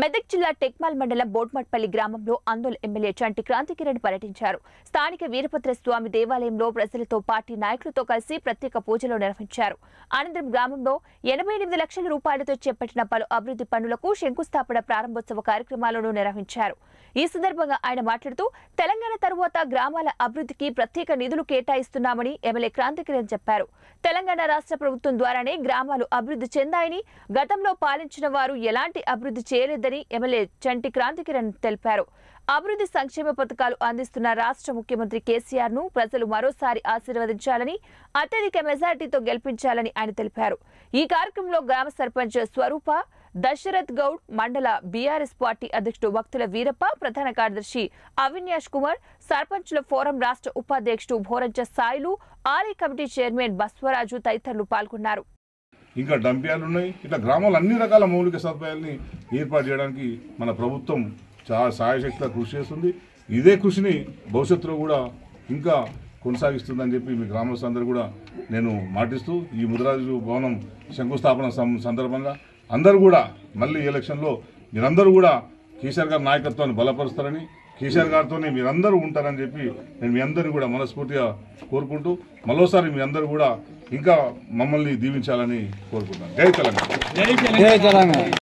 మెదక్ జిల్లా టెక్మాల్ మండలం బోట్మట్పల్లి గ్రామంలో ఆందోళన ఎమ్మెల్యే చంటి క్రాంతికిరణ్ పర్యటించారు స్థానిక వీరభద్ర స్వామి దేవాలయంలో ప్రజలతో పార్టీ నాయకులతో కలిసి ప్రత్యేక పూజలు నిర్వహించారు అనంతరం గ్రామంలో ఎనభై ఎనిమిది లక్షల రూపాయలతో చేపట్టిన పలు అభివృద్ధి పనులకు శంకుస్థాపన ప్రారంభోత్సవ కార్యక్రమాలను నిర్వహించారు ఈ సందర్భంగా ఆయన మాట్లాడుతూ తెలంగాణ తర్వాత గ్రామాల అభివృద్ధికి ప్రత్యేక నిధులు కేటాయిస్తున్నామని ఎమ్మెల్యే క్రాంతికిరణ్ చెప్పారు తెలంగాణ రాష్ట్ర ప్రభుత్వం ద్వారానే గ్రామాలు అభివృద్ధి చెందాయని గతంలో పాలించిన వారు ఎలాంటి అభివృద్ధి చేయలేదని ఎమ్మెల్యే చంటి క్రాంతికిరణ్ తెలిపారు అభివృద్ధి సంక్షేమ పథకాలు అందిస్తున్న రాష్ట్ర ముఖ్యమంత్రి కేసీఆర్ ను ప్రజలు మరోసారి ఆశీర్వదించాలని అత్యధిక మెజార్టీతో గెలిపించాలని ఆయన తెలిపారు ఈ కార్యక్రమంలో గ్రామ సర్పంచ్ స్వరూప దశరథ్ గౌడ్ మండల బీఆర్ఎస్ పార్టీ అధ్యక్షుడు వక్తుల వీరప్ప ప్రధాన కార్యదర్శి అవిన్యాష్ కుమార్ సర్పంచుల ఫోరం రాష్ట్ర ఉపాధ్యక్షుడు భోరంచ Sailu RA committee chairman Baswaraju తదితరులు పాల్గొన్నారు ఇంకా డంప్యాలు ఉన్నాయి ఇట్లా గ్రామాలు అన్ని రకాల మౌలిక సదుపాయాలని ఏర్పాటు చేయడానికి మన ప్రభుత్వం చాలా సాయశక్తిగా కృషి చేస్తుంది ఇదే కృషిని భవిష్యత్తులో కూడా ఇంకా కొనసాగిస్తుందని చెప్పి మీ గ్రామస్తులందరూ కూడా నేను మాటిస్తూ ఈ ముదిరాజు భవనం శంకుస్థాపన సందర్భంగా అందరూ కూడా మళ్ళీ ఎలక్షన్లో మీరందరూ కూడా కేసీఆర్ గారి నాయకత్వాన్ని బలపరుస్తారని కేసీఆర్ గారితోనే మీరందరూ ఉంటారని చెప్పి నేను మీ అందరినీ కూడా మనస్ఫూర్తిగా కోరుకుంటూ మరోసారి మీ అందరూ కూడా ఇంకా మమ్మల్ని దీవించాలని కోరుకుంటాను జై తెలంగాణ జై తెలంగాణ